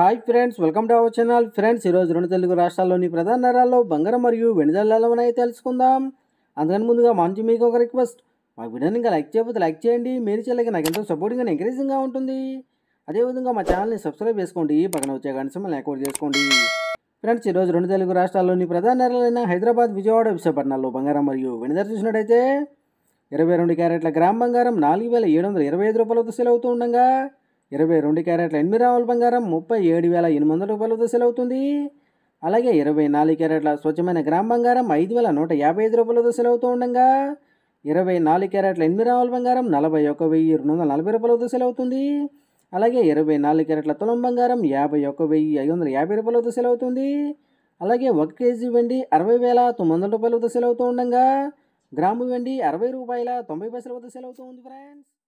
hi friends welcome to our channel friends ఈరోజు రెండు తెలుగు రాష్ట్రాల్లోని ప్రధాన నగరాల్లో బంగారం మరియు వెనుదల్లాలమని తెలుసుకుందాం అందుకని ముందుగా మంచి మీకు ఒక రిక్వెస్ట్ మా వీడియోని ఇంకా లైక్ చేయకపోతే లైక్ చేయండి మీరు చేయలేక నాకు ఎంతో సపోర్టింగ్ అని ఎంకరేజింగ్గా ఉంటుంది అదేవిధంగా మా ఛానల్ని సబ్స్క్రైబ్ చేసుకోండి పక్కన వచ్చే గంట మళ్ళీ అకౌంట్ చేసుకోండి ఫ్రెండ్స్ ఈరోజు రెండు తెలుగు రాష్ట్రాల్లోని ప్రధాన నగరాలైన హైదరాబాద్ విజయవాడ విశాఖపట్నంలో బంగారం మరియు వెనుదల చూసినట్టయితే ఇరవై రెండు క్యారెట్ల గ్రామ్ బంగారం నాలుగు వేల ఏడు వందల ఇరవై ఐదు రూపాయలతో సేల్ అవుతూ ఉండగా ఇరవై రెండు క్యారెట్ల ఎనిమిది రావుల బంగారం ముప్పై ఏడు వేల ఎనిమిది వందల రూపాయలతో దశలు అవుతుంది అలాగే ఇరవై నాలుగు క్యారెట్ల స్వచ్ఛమైన గ్రామ బంగారం ఐదు వేల నూట యాభై ఐదు రూపాయలతో దశలు అవుతూ ఉండగా ఇరవై నాలుగు క్యారెట్ల ఎనిమిది రావుల బంగారం నలభై ఒక వెయ్యి రెండు వందల నలభై రూపాయలతో దశలు అవుతుంది అలాగే ఇరవై నాలుగు క్యారెట్ల తులం బంగారం యాభై ఒక వెయ్యి ఐదు వందల యాభై రూపాయలతో దశలు అవుతుంది అలాగే ఒక కేజీ వెండి అరవై వేల తొమ్మిది వందల రూపాయలతో దశలు అవుతూ ఉండగా గ్రాము వెండి అరవై రూపాయల తొంభై పైసల వద్ద అవుతూ ఉంది ఫ్రెండ్స్